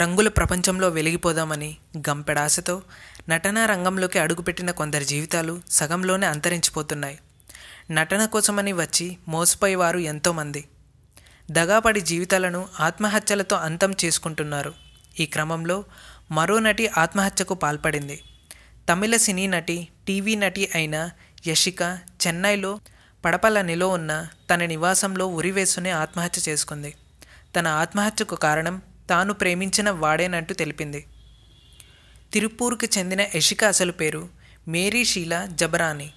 రంగుల ప్రపంచంలో వెలిగిపోదామని గంపెడాశతో నటనా రంగంలోకి అడుగుపెట్టిన కొందరి జీవితాలు సగంలోనే అంతరించిపోతున్నాయి నటన కోసమని వచ్చి మోసపోయేవారు ఎంతోమంది దగాపడి జీవితాలను ఆత్మహత్యలతో అంతం చేసుకుంటున్నారు ఈ క్రమంలో మరో నటి ఆత్మహత్యకు పాల్పడింది తమిళ సినీ నటి టీవీ నటి అయిన యషిక చెన్నైలో పడపలనిలో ఉన్న తన నివాసంలో ఉరివేసునే ఆత్మహత్య చేసుకుంది తన ఆత్మహత్యకు కారణం తాను ప్రేమించిన వాడేనంటూ తెలిపింది తిరుపూర్కు చెందిన యషిక అసలు పేరు మేరీ షీలా జబరాని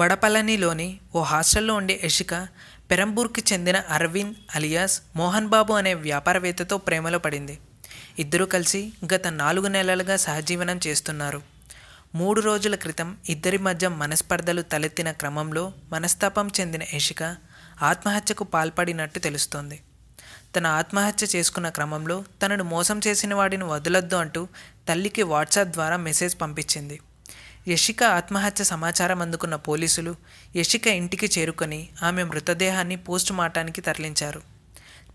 వడపలనిలోని ఓ హాస్టల్లో ఉండే యషిక పెరంబూర్కి చెందిన అరవింద్ అలియాస్ మోహన్ బాబు అనే వ్యాపారవేత్తతో ప్రేమలో పడింది ఇద్దరూ కలిసి గత నాలుగు నెలలుగా సహజీవనం చేస్తున్నారు మూడు రోజుల క్రితం ఇద్దరి మధ్య మనస్పర్ధలు తలెత్తిన క్రమంలో మనస్తాపం చెందిన యషిక ఆత్మహత్యకు పాల్పడినట్టు తెలుస్తోంది తన ఆత్మహత్య చేసుకున్న క్రమంలో తనను మోసం చేసిన వాడిని వదలొద్దు అంటూ తల్లికి వాట్సాప్ ద్వారా మెసేజ్ పంపించింది యషిక ఆత్మహత్య సమాచారం అందుకున్న పోలీసులు యషిక ఇంటికి చేరుకొని ఆమె మృతదేహాన్ని పోస్ట్ మార్టానికి తరలించారు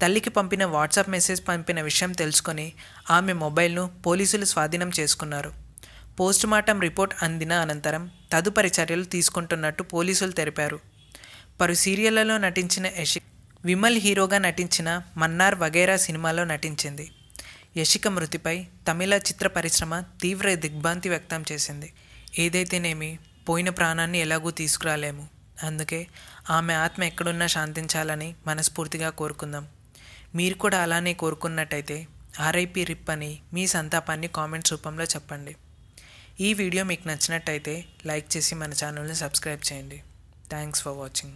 తల్లికి పంపిన వాట్సాప్ మెసేజ్ పంపిన విషయం తెలుసుకొని ఆమె మొబైల్ను పోలీసులు స్వాధీనం చేసుకున్నారు పోస్ట్ మార్టం రిపోర్ట్ అందిన అనంతరం తదుపరి చర్యలు తీసుకుంటున్నట్టు పోలీసులు తెలిపారు పలు సీరియళ్లలో నటించిన యషిక విమల్ హీరోగా నటించిన మన్నార్ వగేరా సినిమాలో నటించింది యశిక మృతిపై తమిళ చిత్ర పరిశ్రమ తీవ్ర దిగ్భ్రాంతి వ్యక్తం చేసింది ఏదైతేనేమి పోయిన ప్రాణాన్ని ఎలాగూ తీసుకురాలేము అందుకే ఆమె ఆత్మ ఎక్కడున్నా శాంతించాలని మనస్ఫూర్తిగా కోరుకుందాం మీరు కూడా అలానే కోరుకున్నట్టయితే ఆర్ఐపి రిప్ అని మీ సంతాపాన్ని కామెంట్స్ రూపంలో చెప్పండి ఈ వీడియో మీకు నచ్చినట్టయితే లైక్ చేసి మన ఛానల్ని సబ్స్క్రైబ్ చేయండి థ్యాంక్స్ ఫర్ వాచింగ్